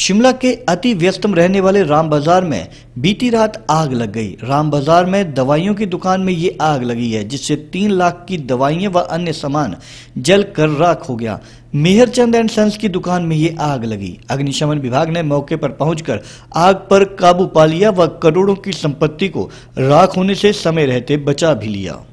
शिमला के अति व्यस्तम रहने वाले राम बाजार में बीती रात आग लग गई राम बाजार में दवाइयों की दुकान में ये आग लगी है जिससे तीन लाख की दवाइयां व अन्य सामान जल कर राख हो गया मेहरचंद एंड सन्स की दुकान में ये आग लगी अग्निशमन विभाग ने मौके पर पहुंचकर आग पर काबू पा लिया व करोड़ों की संपत्ति को राख होने से समय रहते बचा भी लिया